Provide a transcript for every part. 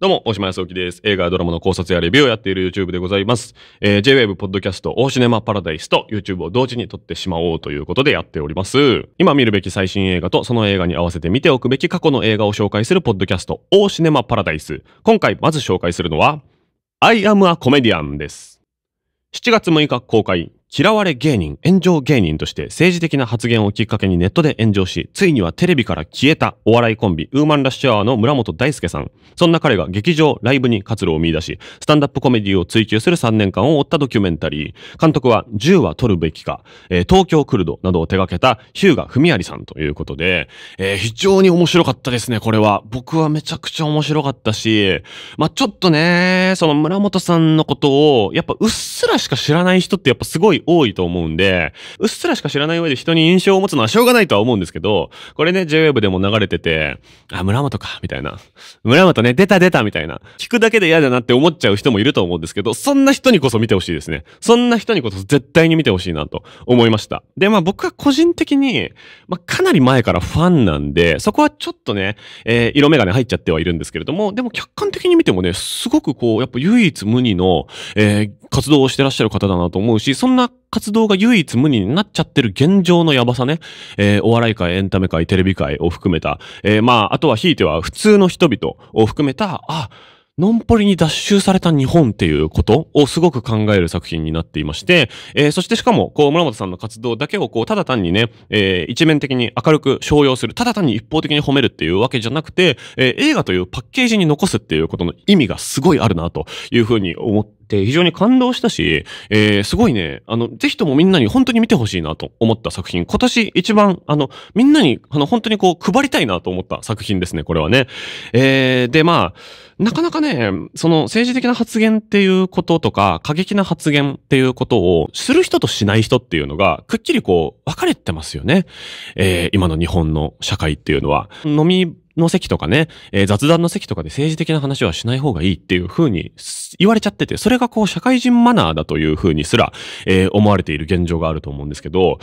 どうも、大島康之です。映画ドラマの考察やレビューをやっている YouTube でございます。えー、JWave Podcast、大シネマパラダイスと YouTube を同時に撮ってしまおうということでやっております。今見るべき最新映画とその映画に合わせて見ておくべき過去の映画を紹介するポッドキャスト、大シネマパラダイス。今回まず紹介するのは、I am a Comedian です。7月6日公開、嫌われ芸人、炎上芸人として政治的な発言をきっかけにネットで炎上し、ついにはテレビから消えたお笑いコンビ、ウーマンラッシュアワーの村本大輔さん。そんな彼が劇場、ライブに活路を見出し、スタンダップコメディを追求する3年間を追ったドキュメンタリー。監督は10は取るべきか、えー、東京クルドなどを手掛けたヒューガ・フミアリさんということで、えー、非常に面白かったですね、これは。僕はめちゃくちゃ面白かったし、まあ、ちょっとね、その村本さんのことを、やっぱうっすらしか知らない人ってやっぱすごいい多いと思うんで、うっすらしか知らない上で人に印象を持つのはしょうがないとは思うんですけど、これね、JWave でも流れてて、あ、村本か、みたいな。村本ね、出た出た、みたいな。聞くだけで嫌だなって思っちゃう人もいると思うんですけど、そんな人にこそ見てほしいですね。そんな人にこそ絶対に見てほしいなと思いました。で、まあ僕は個人的に、まあかなり前からファンなんで、そこはちょっとね、えー、色眼鏡入っちゃってはいるんですけれども、でも客観的に見てもね、すごくこう、やっぱ唯一無二の、えー、活動をしてらっしゃる方だなと思うし、そんな活動が唯一無二になっちゃってる現状のやばさね。えー、お笑い界、エンタメ界、テレビ界を含めた、えー、まあ、あとはひいては普通の人々を含めた、あ、のんぽりに脱臭された日本っていうことをすごく考える作品になっていまして、えー、そしてしかも、こう、村本さんの活動だけをこう、ただ単にね、えー、一面的に明るく商用する、ただ単に一方的に褒めるっていうわけじゃなくて、えー、映画というパッケージに残すっていうことの意味がすごいあるなというふうに思って、て非常に感動したし、えー、すごいね、あの、ぜひともみんなに本当に見てほしいなと思った作品。今年一番、あの、みんなに、あの、本当にこう、配りたいなと思った作品ですね、これはね。えー、で、まあ、なかなかね、その政治的な発言っていうこととか、過激な発言っていうことをする人としない人っていうのが、くっきりこう、分かれてますよね。えー、今の日本の社会っていうのは。飲みの席とかね、えー、雑談の席とかで政治的な話はしない方がいいっていう風に言われちゃってて、それがこう社会人マナーだという風にすら、えー、思われている現状があると思うんですけど、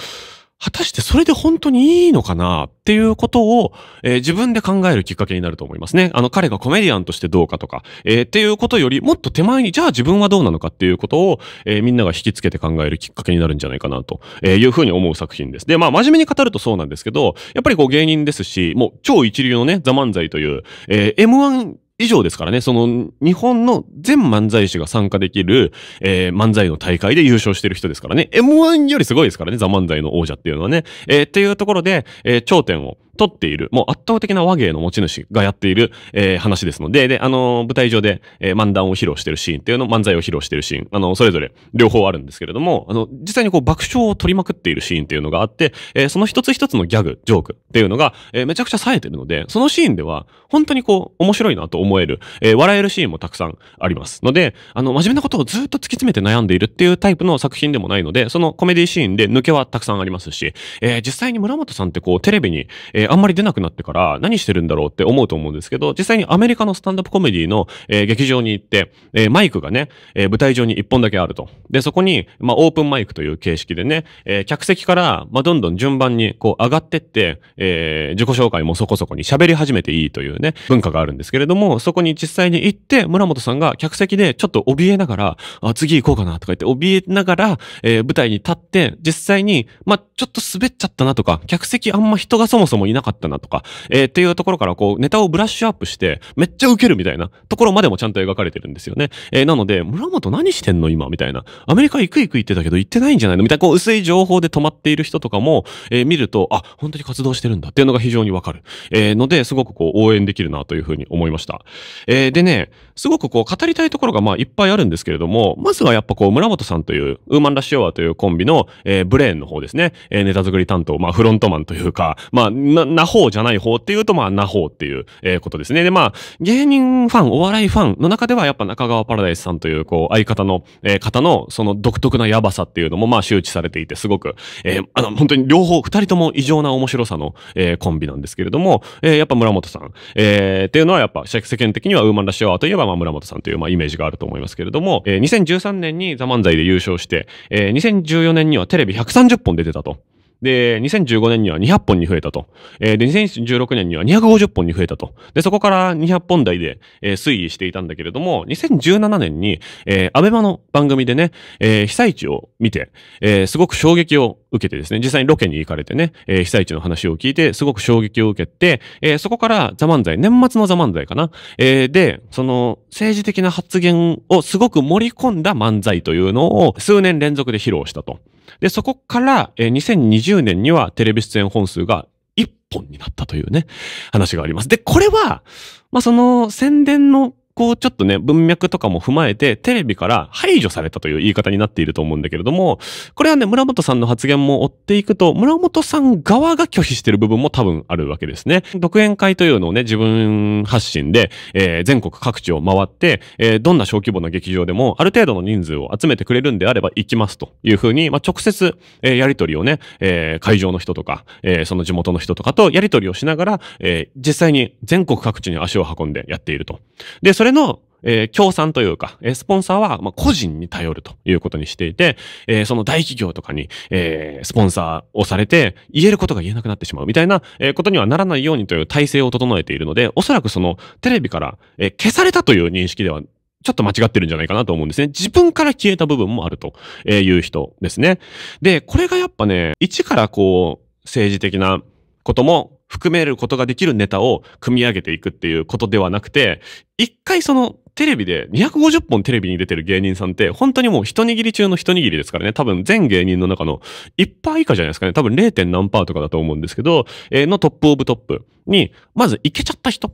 果たしてそれで本当にいいのかなっていうことを、えー、自分で考えるきっかけになると思いますね。あの、彼がコメディアンとしてどうかとか、えー、っていうことよりもっと手前に、じゃあ自分はどうなのかっていうことを、えー、みんなが引きつけて考えるきっかけになるんじゃないかなと、いうふうに思う作品です。で、まあ、真面目に語るとそうなんですけど、やっぱりこう芸人ですし、もう超一流のね、ザ・漫才という、え M1 以上ですからね、その日本の全漫才師が参加できる、えー、漫才の大会で優勝してる人ですからね、M1 よりすごいですからね、ザ・漫才の王者っていうのはね。えー、っていうところで、えー、頂点を、撮っている、もう圧倒的な和芸の持ち主がやっている、えー、話ですので、で、あのー、舞台上で、えー、漫談を披露してるシーンっていうの、漫才を披露してるシーン、あの、それぞれ両方あるんですけれども、あの、実際にこう爆笑を取りまくっているシーンっていうのがあって、えその一つ一つのギャグ、ジョークっていうのが、えめちゃくちゃ冴えてるので、そのシーンでは、本当にこう、面白いなと思える、え笑えるシーンもたくさんありますので、あの、真面目なことをずっと突き詰めて悩んでいるっていうタイプの作品でもないので、そのコメディシーンで抜けはたくさんありますし、え実際に村本さんってこう、テレビに、えー、あんまり出なくなってから何してるんだろうって思うと思うんですけど、実際にアメリカのスタンダップコメディの、えー、劇場に行って、えー、マイクがね、え舞台上に1本だけあると。で、そこに、まあ、オープンマイクという形式でね、え客席から、まあ、どんどん順番にこう上がってって、え自己紹介もそこそこに喋り始めていいというね、文化があるんですけれども、そこに実際に行って、村本さんが客席でちょっと怯えながら、あ、次行こうかなとか言って、怯えながら、え舞台に立って、実際に、まあ、ちょっと滑っちゃったなとか、客席あんま人がそもそもいなかったなとか、えー、っていうところからこう、ネタをブラッシュアップして、めっちゃウケるみたいなところまでもちゃんと描かれてるんですよね。えー、なので、村本何してんの今みたいな。アメリカ行く行く行ってたけど行ってないんじゃないのみたいな、こう、薄い情報で止まっている人とかも、えー、見ると、あ、本当に活動してるんだっていうのが非常にわかる。えー、ので、すごくこう、応援できるなというふうに思いました。えー、でね、すごくこう、語りたいところがまあ、いっぱいあるんですけれども、まずはやっぱこう、村本さんという、ウーマンラッシュアワーというコンビの、えー、ブレーンの方ですね。えー、ネタ作り担当、まあ、フロントマンというか、まあ、な、方じゃない方っていうと、まあ、な方っていう、えー、ことですね。で、まあ、芸人ファン、お笑いファンの中では、やっぱ中川パラダイスさんという、こう、相方の、えー、方の、その独特なやばさっていうのも、まあ、周知されていて、すごく、えー、あの、本当に両方、二人とも異常な面白さの、えー、コンビなんですけれども、えー、やっぱ村本さん、えー、っていうのは、やっぱ、世間的にはウーマンラッシュアワーといえば、まあ、村本さんという、まあ、イメージがあると思いますけれども、えー、2013年にザ・漫才で優勝して、えー、2014年にはテレビ130本出てたと。で、2015年には200本に増えたと。えー、で、2016年には250本に増えたと。で、そこから200本台で、えー、推移していたんだけれども、2017年に、えー、アベマの番組でね、えー、被災地を見て、えー、すごく衝撃を受けてですね、実際にロケに行かれてね、えー、被災地の話を聞いて、すごく衝撃を受けて、えー、そこからザ漫才、年末のザ漫才かな、えー、で、その政治的な発言をすごく盛り込んだ漫才というのを数年連続で披露したと。で、そこから、えー、2020年にはテレビ出演本数が1本になったというね、話があります。で、これは、まあ、その宣伝のこうちょっとね、文脈とかも踏まえて、テレビから排除されたという言い方になっていると思うんだけれども、これはね、村本さんの発言も追っていくと、村本さん側が拒否している部分も多分あるわけですね。独演会というのをね、自分発信で、えー、全国各地を回って、えー、どんな小規模な劇場でも、ある程度の人数を集めてくれるんであれば行きますというふうに、まあ、直接、えー、やりとりをね、えー、会場の人とか、えー、その地元の人とかとやりとりをしながら、えー、実際に全国各地に足を運んでやっていると。で、それのえー、協賛というか、えー、スポンサーは、まあ、個人に頼るということにしていて、えー、その大企業とかに、えー、スポンサーをされて、言えることが言えなくなってしまうみたいな、えー、ことにはならないようにという体制を整えているので、おそらくその、テレビから、えー、消されたという認識ではちょっと間違ってるんじゃないかなと思うんですね。自分から消えた部分もあるという人ですね。で、これがやっぱね、一からこう、政治的なことも含めることができるネタを組み上げていくっていうことではなくて、一回そのテレビで250本テレビに出てる芸人さんって本当にもう一握り中の一握りですからね、多分全芸人の中の1%以下じゃないですかね、多分 0. 何パーとかだと思うんですけど、えー、のトップオブトップに、まずいけちゃった人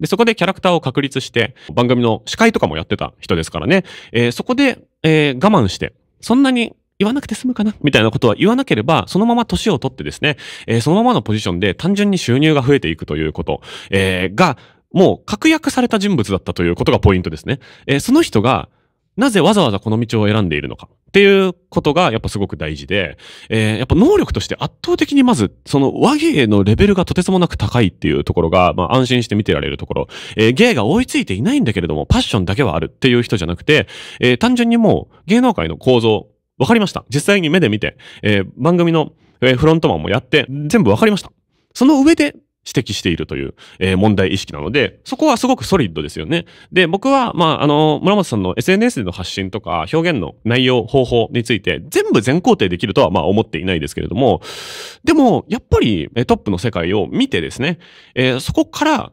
で、そこでキャラクターを確立して、番組の司会とかもやってた人ですからね。えー、そこで、えー、我慢して、そんなに言わなくて済むかなみたいなことは言わなければ、そのまま年を取ってですね、えー、そのままのポジションで単純に収入が増えていくということ、えー、が、もう確約された人物だったということがポイントですね。えー、その人が、なぜわざわざこの道を選んでいるのかっていうことがやっぱすごく大事で、えー、やっぱ能力として圧倒的にまず、その和芸のレベルがとてつもなく高いっていうところが、まあ安心して見てられるところ、えー、芸が追いついていないんだけれども、パッションだけはあるっていう人じゃなくて、えー、単純にもう芸能界の構造、分かりました。実際に目で見て、えー、番組の、えー、フロントマンもやって、全部分かりました。その上で指摘しているという、えー、問題意識なので、そこはすごくソリッドですよね。で、僕は、まあ、あの、村本さんの SNS での発信とか、表現の内容、方法について、全部全肯定できるとは、まあ、思っていないですけれども、でも、やっぱり、トップの世界を見てですね、えー、そこから、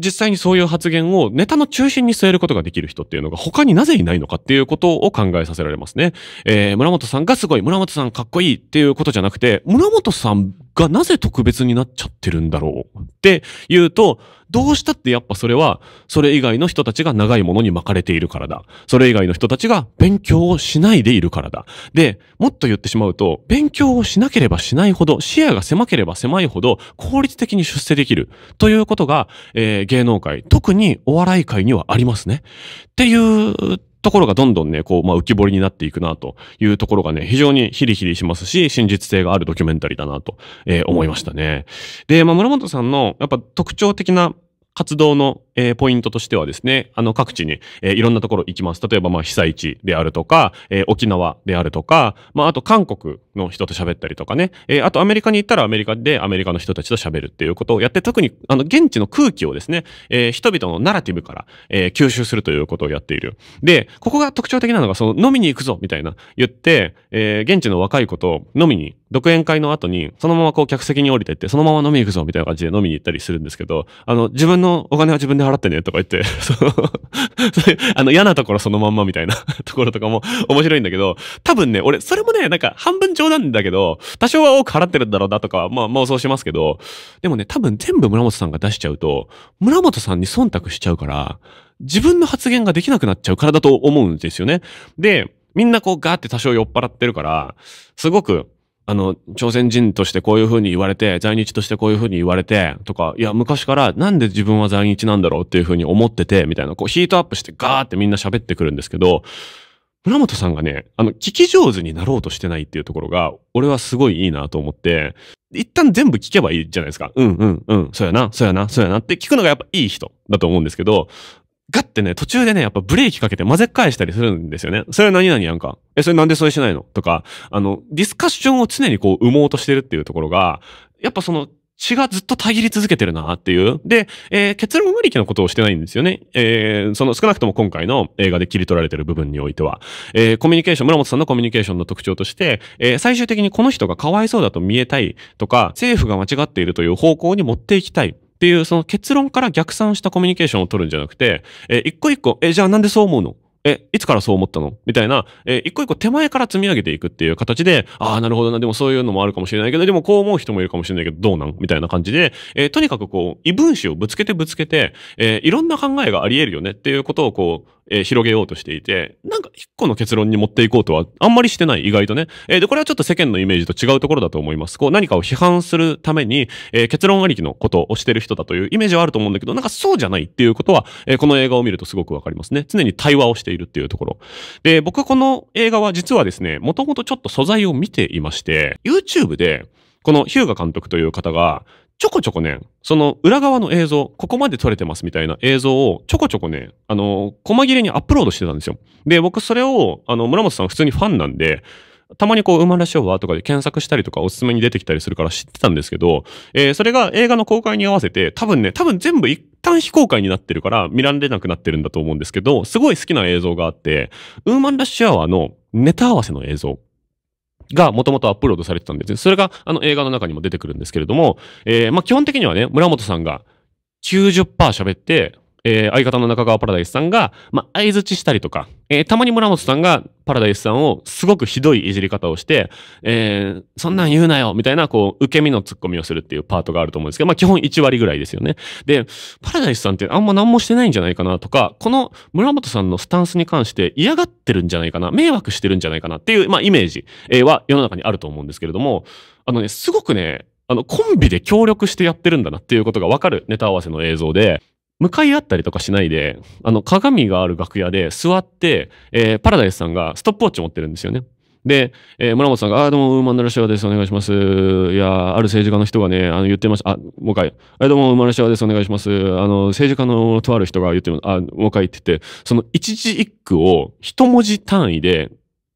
実際にそういう発言をネタの中心に据えることができる人っていうのが他になぜいないのかっていうことを考えさせられますね。えー、村本さんがすごい、村本さんかっこいいっていうことじゃなくて、村本さんがなぜ特別になっちゃってるんだろうっていうと、どうしたってやっぱそれは、それ以外の人たちが長いものに巻かれているからだ。それ以外の人たちが勉強をしないでいるからだ。で、もっと言ってしまうと、勉強をしなければしないほど、視野が狭ければ狭いほど、効率的に出世できる。ということが、えー、芸能界、特にお笑い界にはありますね。っていうところがどんどんね、こう、まあ、浮き彫りになっていくなというところがね、非常にヒリヒリしますし、真実性があるドキュメンタリーだなと、えー、思いましたね。で、まあ、村本さんの、やっぱ特徴的な活動の、えー、ポイントとしてはですね、あの各地に、えー、いろんなところ行きます。例えばまあ被災地であるとか、えー、沖縄であるとか、まああと韓国の人と喋ったりとかね、えー、あとアメリカに行ったらアメリカでアメリカの人たちと喋るっていうことをやって、特にあの現地の空気をですね、えー、人々のナラティブから、えー、吸収するということをやっている。で、ここが特徴的なのがその飲みに行くぞみたいな言って、えー、現地の若い子と飲みに独演会の後に、そのままこう客席に降りてって、そのまま飲み行くぞみたいな感じで飲みに行ったりするんですけど、あの、自分のお金は自分で払ってねとか言って、そのあの嫌なところそのまんまみたいな ところとかも面白いんだけど、多分ね、俺、それもね、なんか半分冗談だけど、多少は多く払ってるんだろうなとか、まあ妄想しますけど、でもね、多分全部村本さんが出しちゃうと、村本さんに忖度しちゃうから、自分の発言ができなくなっちゃうからだと思うんですよね。で、みんなこうガーって多少酔っ払ってるから、すごくあの、朝鮮人としてこういうふうに言われて、在日としてこういうふうに言われて、とか、いや、昔からなんで自分は在日なんだろうっていうふうに思ってて、みたいな、こうヒートアップしてガーってみんな喋ってくるんですけど、村本さんがね、あの、聞き上手になろうとしてないっていうところが、俺はすごいいいなと思って、一旦全部聞けばいいじゃないですか。うんうんうん、そうやな、そうやな、そうやなって聞くのがやっぱいい人だと思うんですけど、ガッてね、途中でね、やっぱブレーキかけて混ぜ返したりするんですよね。それは何々やんか。え、それなんでそれしないのとか、あの、ディスカッションを常にこう、埋もうとしてるっていうところが、やっぱその、血がずっとたぎり続けてるなっていう。で、えー、結論無力なことをしてないんですよね。えー、その少なくとも今回の映画で切り取られてる部分においては。えー、コミュニケーション、村本さんのコミュニケーションの特徴として、え最終的にこの人がかわいそうだと見えたいとか、政府が間違っているという方向に持っていきたい。っていうその結論から逆算したコミュニケーションを取るんじゃなくて、えー、一個一個、えー、じゃあなんでそう思うのえ、いつからそう思ったのみたいな、えー、一個一個手前から積み上げていくっていう形で、ああ、なるほどな、でもそういうのもあるかもしれないけど、でもこう思う人もいるかもしれないけど、どうなんみたいな感じで、えー、とにかくこう、異分子をぶつけてぶつけて、えー、いろんな考えがあり得るよねっていうことをこう、えー、広げようとしていて、なんか一個の結論に持っていこうとはあんまりしてない、意外とね。えー、で、これはちょっと世間のイメージと違うところだと思います。こう何かを批判するために、えー、結論ありきのことをしてる人だというイメージはあると思うんだけど、なんかそうじゃないっていうことは、えこの映画を見るとすごくわかりますね。常に対話をしているっていうところ。で、僕はこの映画は実はですね、もともとちょっと素材を見ていまして、YouTube で、このヒューガ監督という方が、ちょこちょこね、その裏側の映像、ここまで撮れてますみたいな映像をちょこちょこね、あの、細切れにアップロードしてたんですよ。で、僕それを、あの、村本さん普通にファンなんで、たまにこう、馬らしオーとかで検索したりとかおすすめに出てきたりするから知ってたんですけど、えー、それが映画の公開に合わせて、多分ね、多分全部一旦非公開になってるから見られなくなってるんだと思うんですけど、すごい好きな映像があって、ウーマンラッシュアワーのネタ合わせの映像。がもともとアップロードされてたんですそれがあの映画の中にも出てくるんですけれども、えー、まあ基本的にはね、村本さんが90%喋って、えー、相方の中川パラダイスさんが、まあ、相づちしたりとか、えー、たまに村本さんがパラダイスさんをすごくひどいいじり方をして、えー、そんなん言うなよみたいな、こう、受け身のツッコミをするっていうパートがあると思うんですけど、まあ、基本1割ぐらいですよね。で、パラダイスさんってあんま何もしてないんじゃないかなとか、この村本さんのスタンスに関して嫌がってるんじゃないかな、迷惑してるんじゃないかなっていう、まあ、イメージは世の中にあると思うんですけれども、あのね、すごくね、あの、コンビで協力してやってるんだなっていうことがわかるネタ合わせの映像で、向かい合ったりとかしないで、あの、鏡がある楽屋で座って、えー、パラダイスさんがストップウォッチ持ってるんですよね。で、えー、村本さんが、あ、どうも、ウーマンのラシアです、お願いします。いやある政治家の人がね、あの、言ってました。あ、もう一回、あ、どうも、ウーマンのラシアです、お願いします。あの、政治家のとある人が言ってます。あ、もう一回って言って、その一字一句を一文字単位で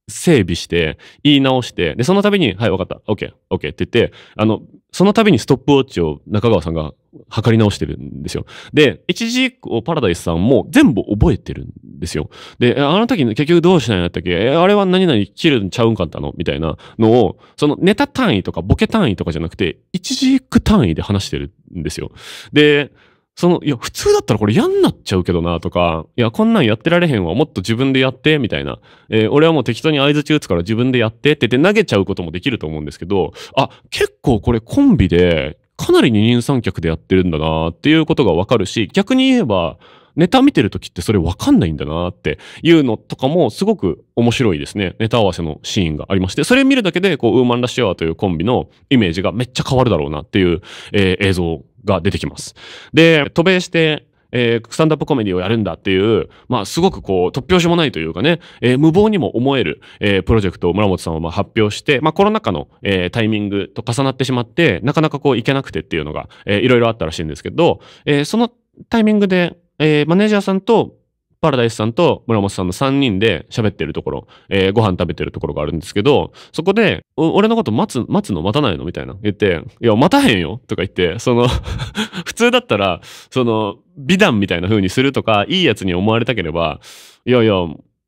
整備して、言い直して、で、その度に、はい、わかった、OK、OK って言って、あの、その度にストップウォッチを中川さんが測り直してるんですよ。で、一時をパラダイスさんも全部覚えてるんですよ。で、あの時結局どうしないんやったっけえ、あれは何々切るんちゃうんかったのみたいなのを、そのネタ単位とかボケ単位とかじゃなくて、一時単位で話してるんですよ。で、その、いや、普通だったらこれ嫌になっちゃうけどな、とか、いや、こんなんやってられへんわ、もっと自分でやって、みたいな。えー、俺はもう適当に合図中打つから自分でやってって言って投げちゃうこともできると思うんですけど、あ、結構これコンビで、かなり二人三脚でやってるんだなっていうことがわかるし、逆に言えば、ネタ見てる時ってそれわかんないんだなっていうのとかもすごく面白いですね。ネタ合わせのシーンがありまして、それ見るだけで、こう、ウーマンラッシュアワーというコンビのイメージがめっちゃ変わるだろうなっていう、えー、映像が出てきます。で、渡米して、えー、スタンダップコメディをやるんだっていう、まあ、すごくこう、突拍子もないというかね、えー、無謀にも思える、えー、プロジェクトを村本さんはま発表して、まあ、コロナ禍の、えタイミングと重なってしまって、なかなかこう、いけなくてっていうのが、えー、いろいろあったらしいんですけど、えそのタイミングで、えー、マネージャーさんと、パラダイスさんと村本さんの3人で喋ってるところ、えー、ご飯食べてるところがあるんですけど、そこで、俺のこと待つ、待つの待たないのみたいな言って、いや、待たへんよとか言って、その 普通だったら、その、美談みたいな風にするとか、いいやつに思われたければ、いやいや、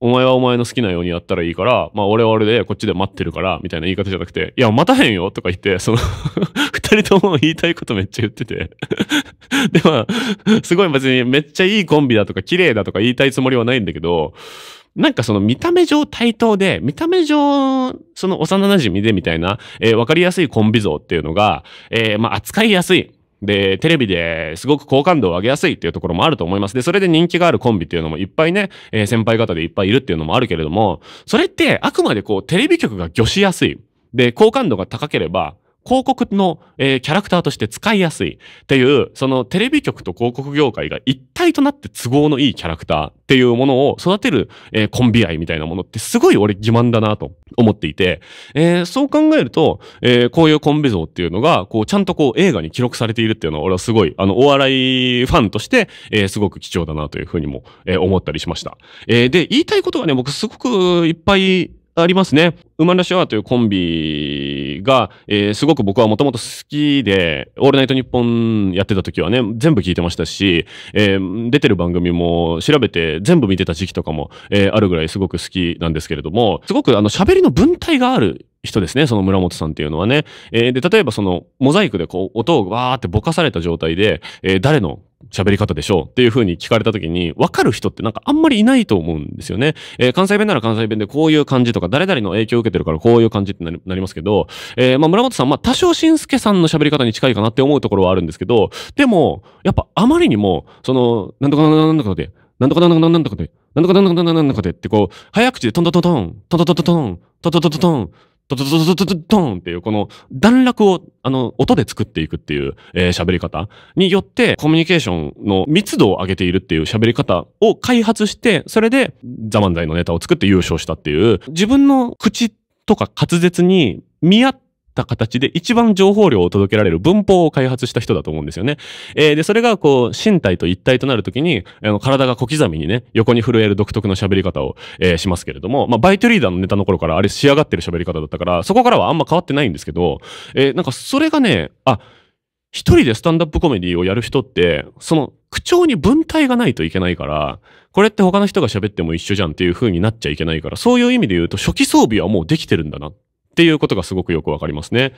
お前はお前の好きなようにやったらいいから、まあ俺は俺でこっちで待ってるから、みたいな言い方じゃなくて、いや、待たへんよとか言って、その 二人とも言いたいことめっちゃ言ってて で、まあ、すごい別にめっちゃいいコンビだとか綺麗だとか言いたいつもりはないんだけど、なんかその見た目上対等で、見た目上、その幼馴染でみたいな、えー、わかりやすいコンビ像っていうのが、えー、まあ扱いやすい。で、テレビですごく好感度を上げやすいっていうところもあると思います。で、それで人気があるコンビっていうのもいっぱいね、えー、先輩方でいっぱいいるっていうのもあるけれども、それってあくまでこう、テレビ局が魚しやすい。で、好感度が高ければ、広告の、えー、キャラクターとして使いやすいっていう、そのテレビ局と広告業界が一体となって都合のいいキャラクターっていうものを育てる、えー、コンビ愛みたいなものってすごい俺自慢だなと思っていて、えー、そう考えると、えー、こういうコンビ像っていうのが、こうちゃんとこう映画に記録されているっていうのは俺はすごい、あの、お笑いファンとして、えー、すごく貴重だなというふうにも、えー、思ったりしました。えー、で、言いたいことがね、僕すごくいっぱいありますね。馬なしアワーというコンビが、えー、すごく僕はもともと好きで、オールナイトニッポンやってた時はね、全部聞いてましたし、えー、出てる番組も調べて全部見てた時期とかも、えー、あるぐらいすごく好きなんですけれども、すごくあの喋りの文体がある人ですね、その村本さんっていうのはね。えー、で、例えばその、モザイクでこう、音をわーってぼかされた状態で、えー、誰の喋り方でしょうっていう風に聞かれた時に、わかる人ってなんかあんまりいないと思うんですよね。えー、関西弁なら関西弁でこういう感じとか、誰々の影響を受けてるからこういう感じってなりなりますけど、えー、まあ村本さん、まあ多少新助さんの喋り方に近いかなって思うところはあるんですけど、でも、やっぱあまりにも、その、なんとかなんとかで、なんとかなんとかなんとかで、なんとかなんとかなんとかでってこう、早口でトントントントン、トントントントン、トントントントン、トトトトトトトトンっていう、この段落を、あの、音で作っていくっていう、えー、喋り方によって、コミュニケーションの密度を上げているっていう喋り方を開発して、それで、ザ・漫才のネタを作って優勝したっていう、自分の口とか滑舌に見合って、った形で一番情報量を届けられる文法を開発した人だと思うんですよね。えー、で、それがこう、身体と一体となるときに、あの体が小刻みにね、横に震える独特の喋り方を、えー、しますけれども、まあ、バイトリーダーのネタの頃からあれ仕上がってる喋り方だったから、そこからはあんま変わってないんですけど、えー、なんかそれがね、あ、一人でスタンダップコメディをやる人って、その口調に文体がないといけないから、これって他の人が喋っても一緒じゃんっていう風になっちゃいけないから、そういう意味で言うと初期装備はもうできてるんだなっっていうことがすごくよくわかりますね。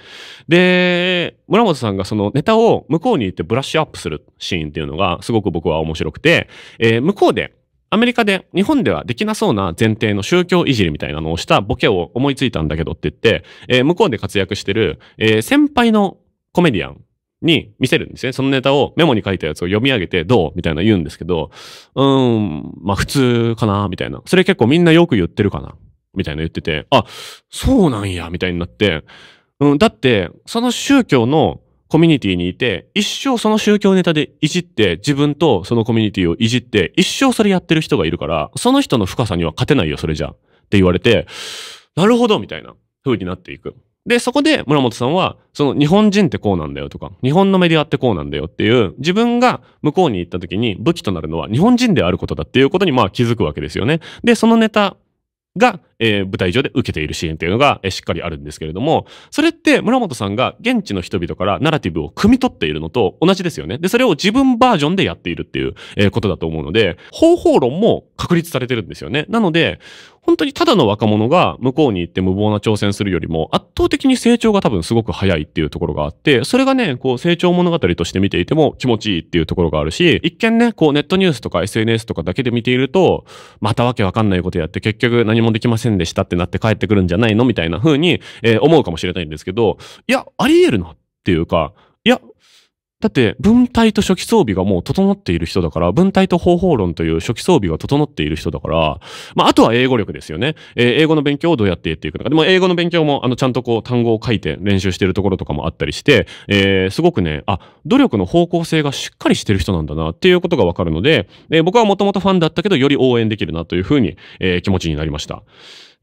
で、村本さんがそのネタを向こうに行ってブラッシュアップするシーンっていうのがすごく僕は面白くて、えー、向こうでアメリカで日本ではできなそうな前提の宗教いじりみたいなのをしたボケを思いついたんだけどって言って、えー、向こうで活躍してる、えー、先輩のコメディアンに見せるんですね。そのネタをメモに書いたやつを読み上げてどうみたいな言うんですけど、うーん、まあ普通かなみたいな。それ結構みんなよく言ってるかなみたいな言ってて、あ、そうなんや、みたいになって、うん、だって、その宗教のコミュニティにいて、一生その宗教ネタでいじって、自分とそのコミュニティをいじって、一生それやってる人がいるから、その人の深さには勝てないよ、それじゃ。って言われて、なるほど、みたいな風になっていく。で、そこで村本さんは、その日本人ってこうなんだよとか、日本のメディアってこうなんだよっていう、自分が向こうに行った時に武器となるのは日本人であることだっていうことにまあ気づくわけですよね。で、そのネタが、えー、舞台上で受けている支援というのが、えー、しっかりあるんですけれども、それって村本さんが現地の人々からナラティブを汲み取っているのと同じですよね。で、それを自分バージョンでやっているっていう、えー、ことだと思うので、方法論も確立されてるんですよね。なので、本当にただの若者が向こうに行って無謀な挑戦するよりも、圧倒的に成長が多分すごく早いっていうところがあって、それがね、こう成長物語として見ていても気持ちいいっていうところがあるし、一見ね、こうネットニュースとか SNS とかだけで見ていると、またわけわかんないことやって結局何もできませんでしたってなって帰ってくるんじゃないのみたいな風に、えー、思うかもしれないんですけど、いや、あり得るなっていうか、だって文体と初期装備がもう整っている人だから、文体と方法論という初期装備が整っている人だから、まあ、あとは英語力ですよね。えー、英語の勉強をどうやってやっていくのか。でも英語の勉強も、あの、ちゃんとこう単語を書いて練習してるところとかもあったりして、えー、すごくね、あ、努力の方向性がしっかりしてる人なんだなっていうことがわかるので、えー、僕はもともとファンだったけど、より応援できるなというふうに、えー、気持ちになりました。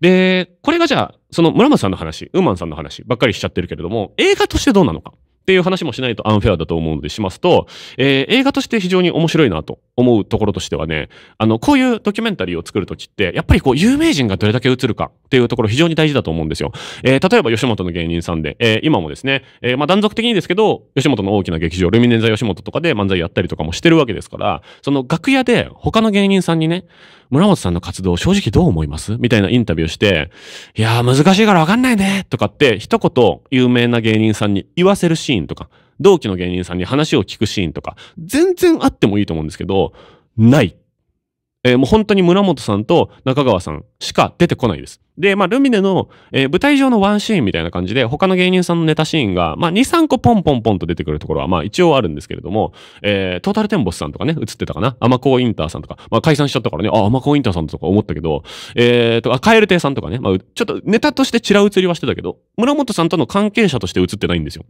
で、これがじゃあ、その村松さんの話、ウーマンさんの話ばっかりしちゃってるけれども、映画としてどうなのか。っていう話もしないとアンフェアだと思うのでしますと、えー、映画として非常に面白いなと思うところとしてはね、あの、こういうドキュメンタリーを作るときって、やっぱりこう、有名人がどれだけ映るかっていうところ非常に大事だと思うんですよ。えー、例えば吉本の芸人さんで、えー、今もですね、えー、まあ断続的にですけど、吉本の大きな劇場、ルミネンザ吉本とかで漫才やったりとかもしてるわけですから、その楽屋で他の芸人さんにね、村本さんの活動正直どう思いますみたいなインタビューして、いやー難しいからわかんないねとかって一言有名な芸人さんに言わせるシーンとか、同期の芸人さんに話を聞くシーンとか、全然あってもいいと思うんですけど、ない。えー、もう本当に村本さんと中川さんしか出てこないです。で、まあ、ルミネの、えー、舞台上のワンシーンみたいな感じで、他の芸人さんのネタシーンが、まあ、2、3個ポンポンポンと出てくるところは、まあ、一応あるんですけれども、えー、トータルテンボスさんとかね、映ってたかな、アマコーインターさんとか、まあ、解散しちゃったからね、あ、アマコーインターさんとか思ったけど、えー、とか、カエルテさんとかね、まあ、ちょっとネタとしてちら映りはしてたけど、村本さんとの関係者として映ってないんですよ。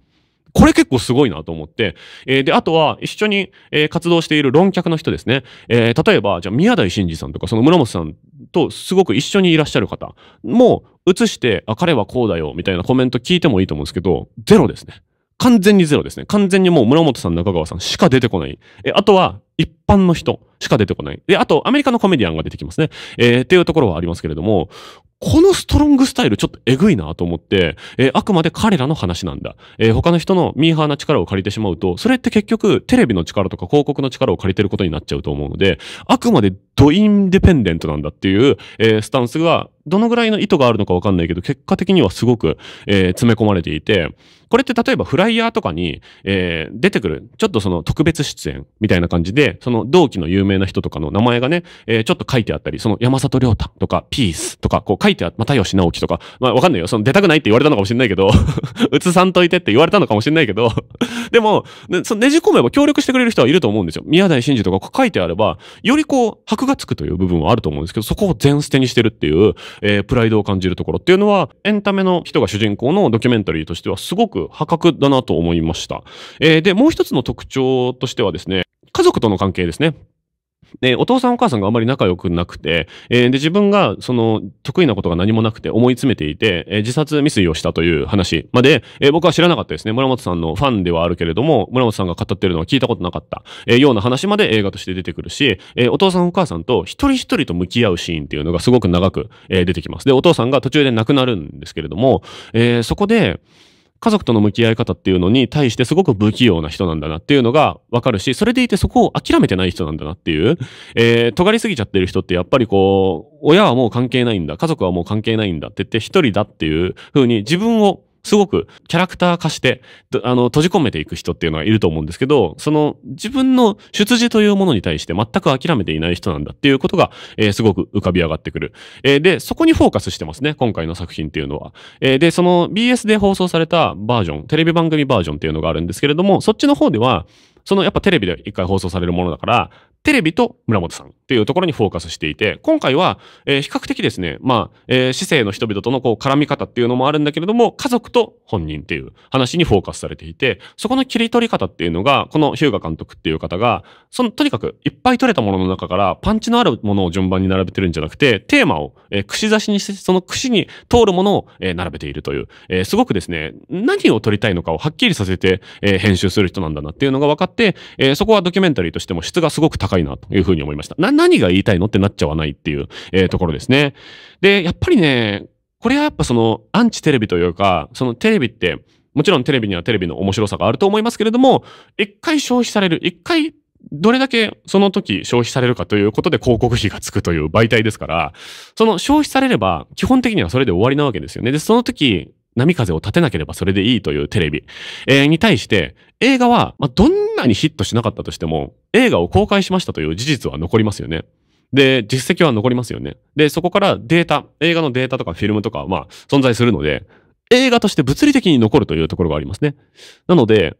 これ結構すごいなと思って、えー、で、あとは一緒に、えー、活動している論客の人ですね。えー、例えば、じゃあ宮台真司さんとか、その村本さんとすごく一緒にいらっしゃる方も映して、あ、彼はこうだよ、みたいなコメント聞いてもいいと思うんですけど、ゼロですね。完全にゼロですね。完全にもう村本さん、中川さんしか出てこない。え、あとは一般の人しか出てこない。で、あとアメリカのコメディアンが出てきますね。えー、っていうところはありますけれども、このストロングスタイルちょっとエグいなと思って、えー、あくまで彼らの話なんだ。えー、他の人のミーハーな力を借りてしまうと、それって結局テレビの力とか広告の力を借りてることになっちゃうと思うので、あくまでドインデペンデントなんだっていう、えー、スタンスがどのぐらいの意図があるのかわかんないけど、結果的にはすごく、えー、詰め込まれていて、これって例えばフライヤーとかに、えー、出てくる、ちょっとその特別出演みたいな感じで、その同期の有名な人とかの名前がね、えー、ちょっと書いてあったり、その山里亮太とか、ピースとか、こう書いてあった、又吉直樹とか、まあわかんないよ。その出たくないって言われたのかもしれないけど、映 さんといてって言われたのかもしれないけど でも、ね、そのねじ込めば協力してくれる人はいると思うんですよ。宮台真司とか書いてあれば、よりこう、箔がつくという部分はあると思うんですけど、そこを全捨てにしてるっていう、えー、プライドを感じるところっていうのは、エンタメの人が主人公のドキュメンタリーとしてはすごく破格だなと思いました。えー、で、もう一つの特徴としてはですね、家族との関係ですね。で、お父さんお母さんがあまり仲良くなくて、えー、で、自分が、その、得意なことが何もなくて思い詰めていて、えー、自殺未遂をしたという話まで、えー、僕は知らなかったですね。村本さんのファンではあるけれども、村本さんが語ってるのは聞いたことなかった、えー、ような話まで映画として出てくるし、えー、お父さんお母さんと一人一人と向き合うシーンっていうのがすごく長く、えー、出てきます。で、お父さんが途中で亡くなるんですけれども、えー、そこで、家族との向き合い方っていうのに対してすごく不器用な人なんだなっていうのがわかるし、それでいてそこを諦めてない人なんだなっていう、えー、尖りすぎちゃってる人ってやっぱりこう、親はもう関係ないんだ、家族はもう関係ないんだって言って一人だっていう風に自分をすごくキャラクター化して、あの、閉じ込めていく人っていうのはいると思うんですけど、その自分の出自というものに対して全く諦めていない人なんだっていうことが、えー、すごく浮かび上がってくる、えー、で、そこにフォーカスしてますね、今回の作品っていうのは。えー、で、その BS で放送されたバージョン、テレビ番組バージョンっていうのがあるんですけれども、そっちの方では、そのやっぱテレビで一回放送されるものだから、テレビと村本さんっていうところにフォーカスしていて、今回は、えー、比較的ですね、まあ、えー、市政の人々とのこう絡み方っていうのもあるんだけれども、家族と本人っていう話にフォーカスされていて、そこの切り取り方っていうのが、この日向監督っていう方が、その、とにかくいっぱい取れたものの中から、パンチのあるものを順番に並べてるんじゃなくて、テーマを、えー、串刺しにして、その串に通るものを、えー、並べているという、えー、すごくですね、何を撮りたいのかをはっきりさせて、えー、編集する人なんだなっていうのが分かって、、えー、そこはドキュメンタリーとしても質がすごく高いなというふうに思いました。な、何が言いたいのってなっちゃわないっていう、えー、ところですね。で、やっぱりね、これはやっぱそのアンチテレビというか、そのテレビって、もちろんテレビにはテレビの面白さがあると思いますけれども、一回消費される、一回どれだけその時消費されるかということで広告費がつくという媒体ですから、その消費されれば基本的にはそれで終わりなわけですよね。で、その時波風を立てなければそれでいいというテレビ、えー、に対して、映画は、まあ、どんなにヒットしなかったとしても、映画を公開しましたという事実は残りますよね。で、実績は残りますよね。で、そこからデータ、映画のデータとかフィルムとかは、まあ、存在するので、映画として物理的に残るというところがありますね。なので、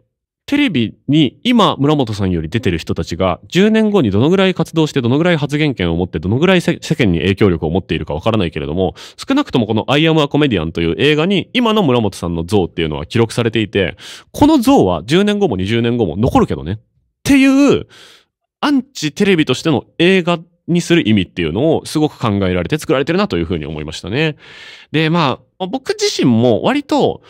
テレビに今村本さんより出てる人たちが10年後にどのぐらい活動してどのぐらい発言権を持ってどのぐらい世間に影響力を持っているかわからないけれども少なくともこのアイア c o コメディアンという映画に今の村本さんの像っていうのは記録されていてこの像は10年後も20年後も残るけどねっていうアンチテレビとしての映画にする意味っていうのをすごく考えられて作られてるなというふうに思いましたね。で、まあ、僕自身も割と、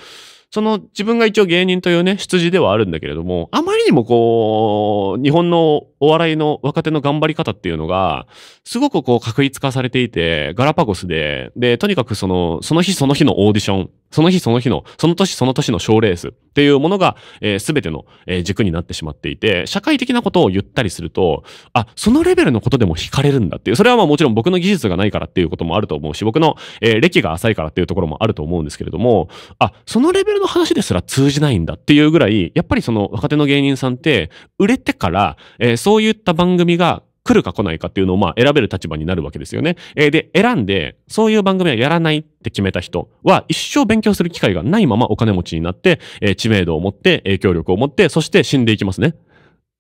その自分が一応芸人というね、出自ではあるんだけれども、あまりにもこう、日本のお笑いの若手の頑張り方っていうのが、すごくこう、確立化されていて、ガラパゴスで、で、とにかくその、その日その日のオーディション、その日その日の、その年その年の賞レースっていうものが、えー、全ての、えー、軸になってしまっていて、社会的なことを言ったりすると、あ、そのレベルのことでも惹かれるんだっていう、それはまあもちろん僕の技術がないからっていうこともあると思うし、僕の、えー、歴が浅いからっていうところもあると思うんですけれども、あ、そのレベルの話ですら通じないんだっていうぐらい、やっぱりその若手の芸人さんって、売れてから、えーそういった番組が来るか来ないかっていうのをまあ選べる立場になるわけですよね。えー、で、選んで、そういう番組はやらないって決めた人は、一生勉強する機会がないままお金持ちになって、えー、知名度を持って、影響力を持って、そして死んでいきますね。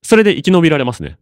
それで生き延びられますね。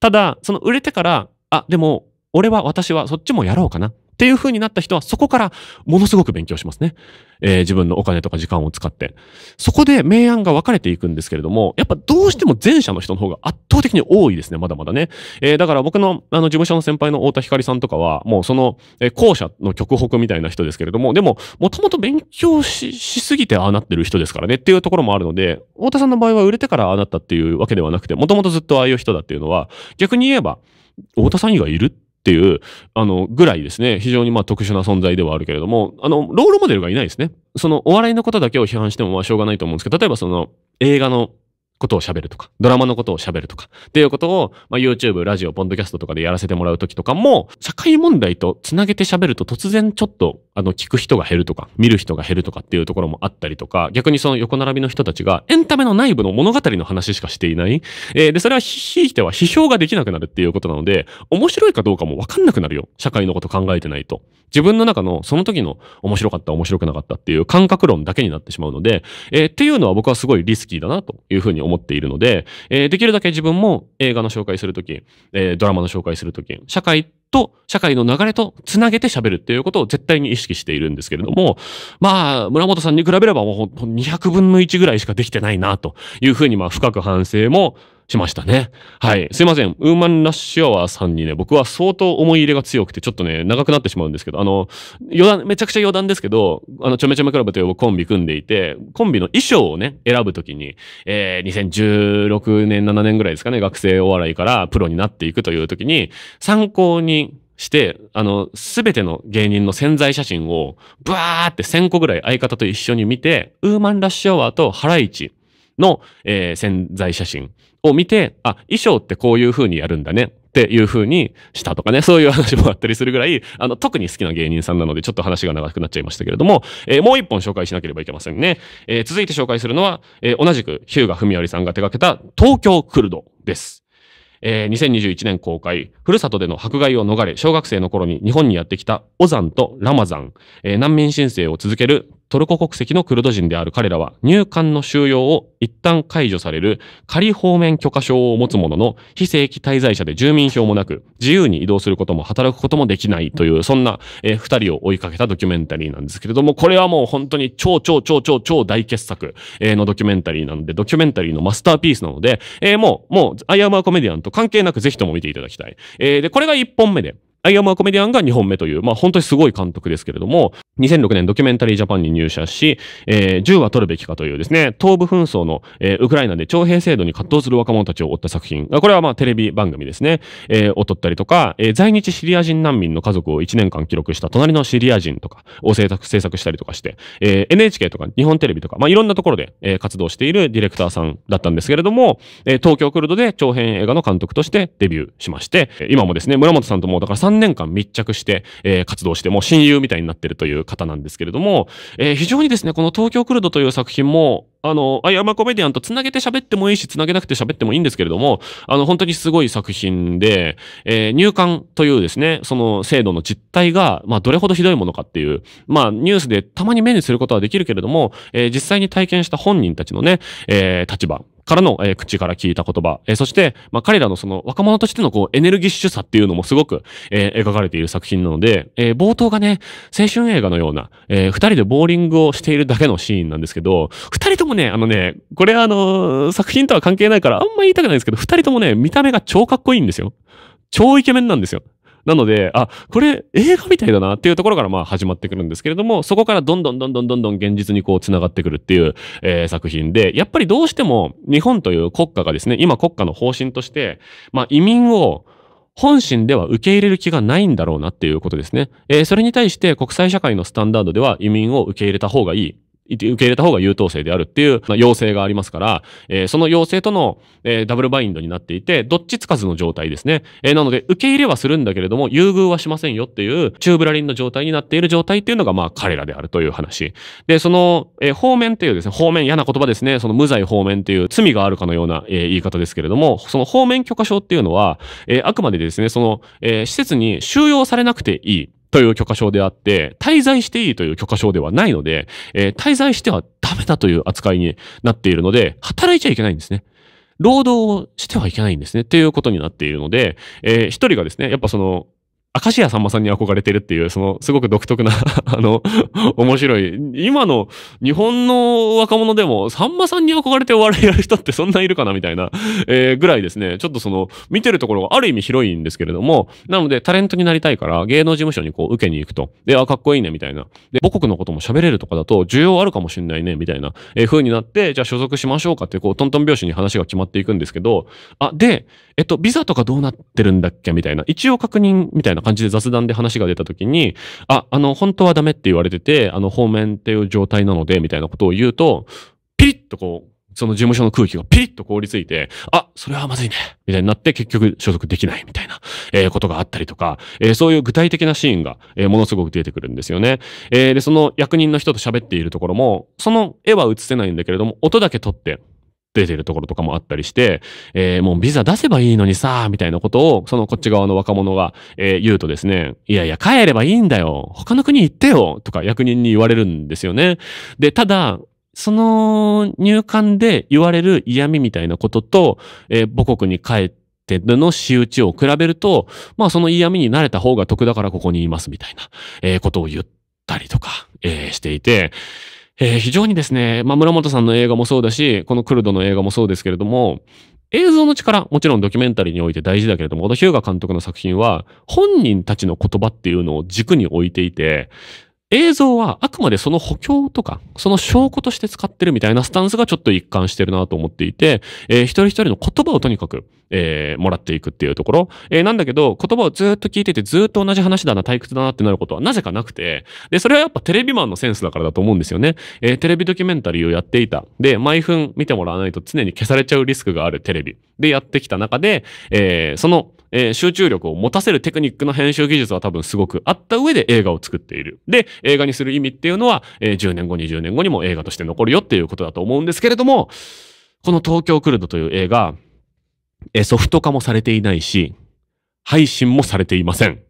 ただ、その売れてから、あ、でも、俺は私はそっちもやろうかな。っていう風になった人は、そこからものすごく勉強しますね。えー、自分のお金とか時間を使って。そこで明暗が分かれていくんですけれども、やっぱどうしても前者の人の方が圧倒的に多いですね、まだまだね。えー、だから僕の、あの、事務所の先輩の太田光さんとかは、もうその、えー、後者の極北みたいな人ですけれども、でも、もともと勉強し、しすぎてああなってる人ですからねっていうところもあるので、太田さんの場合は売れてからああなったっていうわけではなくて、もともとずっとああいう人だっていうのは、逆に言えば、太田さん以外いるっていう、あの、ぐらいですね、非常にまあ特殊な存在ではあるけれども、あの、ロールモデルがいないですね。そのお笑いのことだけを批判してもまあしょうがないと思うんですけど、例えばその映画のことを喋るとか、ドラマのことを喋るとか、っていうことを、まあ、YouTube、ラジオ、ポンドキャストとかでやらせてもらうときとかも、社会問題とつなげて喋ると突然ちょっと、あの、聞く人が減るとか、見る人が減るとかっていうところもあったりとか、逆にその横並びの人たちがエンタメの内部の物語の話しかしていない。えー、で、それはひいては批評ができなくなるっていうことなので、面白いかどうかもわかんなくなるよ。社会のこと考えてないと。自分の中のその時の面白かった、面白くなかったっていう感覚論だけになってしまうので、えー、っていうのは僕はすごいリスキーだなというふうに思思っているので、えー、できるだけ自分も映画の紹介するとき、えー、ドラマの紹介するとき、社会と、社会の流れとつなげて喋るっていうことを絶対に意識しているんですけれども、まあ、村本さんに比べればもうほん200分の1ぐらいしかできてないな、というふうに、まあ、深く反省も、しましたね。はい。すいません。ウーマンラッシュアワーさんにね、僕は相当思い入れが強くて、ちょっとね、長くなってしまうんですけど、あの、余談、めちゃくちゃ余談ですけど、あの、ちょめちょめクラブというコンビ組んでいて、コンビの衣装をね、選ぶときに、えー、2016年、7年ぐらいですかね、学生お笑いからプロになっていくというときに、参考に、して、あの、すべての芸人の潜在写真を、ブワーって1000個ぐらい相方と一緒に見て、ウーマンラッシュアワーとハライチの、えー、潜在写真を見て、あ、衣装ってこういう風にやるんだねっていう風にしたとかね、そういう話もあったりするぐらい、あの、特に好きな芸人さんなので、ちょっと話が長くなっちゃいましたけれども、えー、もう一本紹介しなければいけませんね。えー、続いて紹介するのは、えー、同じく、ヒューガ・フミヤリさんが手掛けた、東京クルドです。えー、2021年公開、ふるさとでの迫害を逃れ、小学生の頃に日本にやってきたオザンとラマザン、えー、難民申請を続けるトルコ国籍のクルド人である彼らは入管の収容を一旦解除される仮方面許可証を持つものの非正規滞在者で住民票もなく自由に移動することも働くこともできないというそんな二人を追いかけたドキュメンタリーなんですけれどもこれはもう本当に超超超超超大傑作のドキュメンタリーなのでドキュメンタリーのマスターピースなのでもうもうアイアムアコメディアンと関係なくぜひとも見ていただきたいでこれが一本目でアイアムアコメディアンが2本目という、まあ本当にすごい監督ですけれども、2006年ドキュメンタリージャパンに入社し、えー、銃は取るべきかというですね、東部紛争の、えー、ウクライナで徴兵制度に葛藤する若者たちを追った作品。これはまあテレビ番組ですね、えー、を撮ったりとか、えー、在日シリア人難民の家族を1年間記録した隣のシリア人とかを制作制作したりとかして、えー、NHK とか日本テレビとか、まあいろんなところで、えー、活動しているディレクターさんだったんですけれども、えー、東京クルドで長編映画の監督としてデビューしまして、今もですね、村本さんともだから3年間密着して、えー、活動して、もう親友みたいになってるという方なんですけれども、えー、非常にですね、この東京クルドという作品も、あの、アイアマコメディアンと繋げて喋ってもいいし、繋げなくて喋ってもいいんですけれども、あの、本当にすごい作品で、えー、入管というですね、その制度の実態が、まあ、どれほどひどいものかっていう、まあ、ニュースでたまに目にすることはできるけれども、えー、実際に体験した本人たちのね、えー、立場からの、えー、口から聞いた言葉、えー、そして、まあ、彼らのその若者としてのこうエネルギッシュさっていうのもすごく、えー、描かれている作品なので、えー、冒頭がね、青春映画のような、えー、二人でボーリングをしているだけのシーンなんですけど、二人ともね、あのね、これあの作品とは関係ないからあんま言いたくないんですけど、二人ともね、見た目が超かっこいいんですよ。超イケメンなんですよ。なので、あ、これ映画みたいだなっていうところからまあ始まってくるんですけれども、そこからどんどんどんどんどんどん現実にこう繋がってくるっていう、えー、作品で、やっぱりどうしても日本という国家がですね、今国家の方針として、まあ移民を本心では受け入れる気がないんだろうなっていうことですね。えー、それに対して国際社会のスタンダードでは移民を受け入れた方がいい。受け入れた方が優等生であるっていう、要請がありますから、えー、その要請との、えー、ダブルバインドになっていて、どっちつかずの状態ですね。えー、なので、受け入れはするんだけれども、優遇はしませんよっていう、チューブラリンの状態になっている状態っていうのが、まあ、彼らであるという話。で、その、えー、方面っていうですね、方面、嫌な言葉ですね、その無罪方面っていう罪があるかのような、えー、言い方ですけれども、その方面許可証っていうのは、えー、あくまでですね、その、えー、施設に収容されなくていい。という許可証であって、滞在していいという許可証ではないので、えー、滞在してはダメだという扱いになっているので、働いちゃいけないんですね。労働をしてはいけないんですね。っていうことになっているので、えー、一人がですね、やっぱその、明石家さんまさんに憧れてるっていう、その、すごく独特な あの、面白い。今の日本の若者でも、さんまさんに憧れてお笑いやる人ってそんないるかなみたいな、えー、ぐらいですね。ちょっとその、見てるところがある意味広いんですけれども、なので、タレントになりたいから、芸能事務所にこう、受けに行くと。で、あ、かっこいいね、みたいな。で、母国のことも喋れるとかだと、需要あるかもしんないね、みたいな、えー、風になって、じゃあ所属しましょうかって、こう、トントン拍子に話が決まっていくんですけど、あ、で、えっと、ビザとかどうなってるんだっけみたいな。一応確認、みたいな。な感じで雑談で話が出た時に、あ、あの、本当はダメって言われてて、あの、方面っていう状態なので、みたいなことを言うと、ピリッとこう、その事務所の空気がピリッと凍りついて、あ、それはまずいね、みたいになって結局所属できないみたいな、えー、ことがあったりとか、えー、そういう具体的なシーンが、えー、ものすごく出てくるんですよね。えー、で、その役人の人と喋っているところも、その絵は映せないんだけれども、音だけ撮って、出てるところとかもあったりして、えー、もうビザ出せばいいのにさ、みたいなことを、そのこっち側の若者が、えー、言うとですね、いやいや、帰ればいいんだよ。他の国行ってよ。とか役人に言われるんですよね。で、ただ、その入管で言われる嫌味みたいなことと、えー、母国に帰って、の仕打ちを比べると、まあその嫌味に慣れた方が得だからここにいますみたいな、えことを言ったりとか、えしていて、えー、非常にですね、まあ、村本さんの映画もそうだし、このクルドの映画もそうですけれども、映像の力、もちろんドキュメンタリーにおいて大事だけれども、小田ヒューガ監督の作品は、本人たちの言葉っていうのを軸に置いていて、映像はあくまでその補強とか、その証拠として使ってるみたいなスタンスがちょっと一貫してるなと思っていて、えー、一人一人の言葉をとにかく、えー、もらっていくっていうところ、えー、なんだけど、言葉をずっと聞いててずっと同じ話だな、退屈だなってなることはなぜかなくて、で、それはやっぱテレビマンのセンスだからだと思うんですよね。えー、テレビドキュメンタリーをやっていた。で、毎分見てもらわないと常に消されちゃうリスクがあるテレビ。で、やってきた中で、えー、その、えー、集中力を持たせるテクニックの編集技術は多分すごくあった上で映画を作っている。で、映画にする意味っていうのは、えー、10年後、20年後にも映画として残るよっていうことだと思うんですけれども、この東京クルドという映画、えー、ソフト化もされていないし、配信もされていません。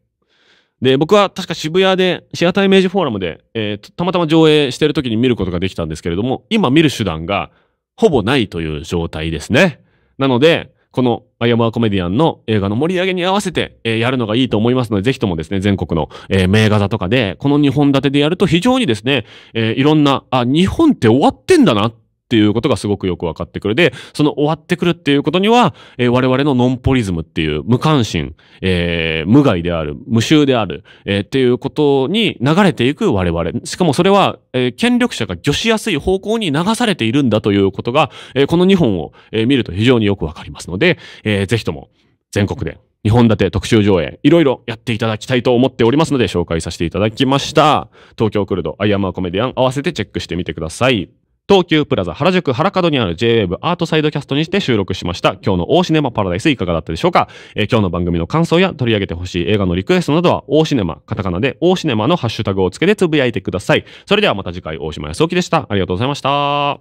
で、僕は確か渋谷で、シアターイメージフォーラムで、えー、たまたま上映してる時に見ることができたんですけれども、今見る手段がほぼないという状態ですね。なので、このアイアムアコメディアンの映画の盛り上げに合わせて、えー、やるのがいいと思いますので、ぜひともですね、全国の、えー、名画座とかで、この2本立てでやると非常にですね、えー、いろんな、あ、日本って終わってんだなっっていうことがすごくよく分かってくる。で、その終わってくるっていうことには、えー、我々のノンポリズムっていう無関心、えー、無害である、無臭である、えー、っていうことに流れていく我々。しかもそれは、えー、権力者が魚しやすい方向に流されているんだということが、えー、この2本を、えー、見ると非常によくわかりますので、えー、ぜひとも全国で2本立て特集上映、いろいろやっていただきたいと思っておりますので紹介させていただきました。東京クルド、アイアマーコメディアン合わせてチェックしてみてください。東急プラザ原宿原角にある j w a b アートサイドキャストにして収録しました。今日の大シネマパラダイスいかがだったでしょうか、えー、今日の番組の感想や取り上げてほしい映画のリクエストなどは、大シネマ、カタカナで大シネマのハッシュタグをつけてつぶやいてください。それではまた次回、大島康之でした。ありがとうございました。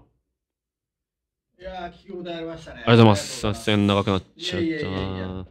いや聞き応えありましたね。ありがとうございます。撮影長くなっちゃった。いやいやいやいや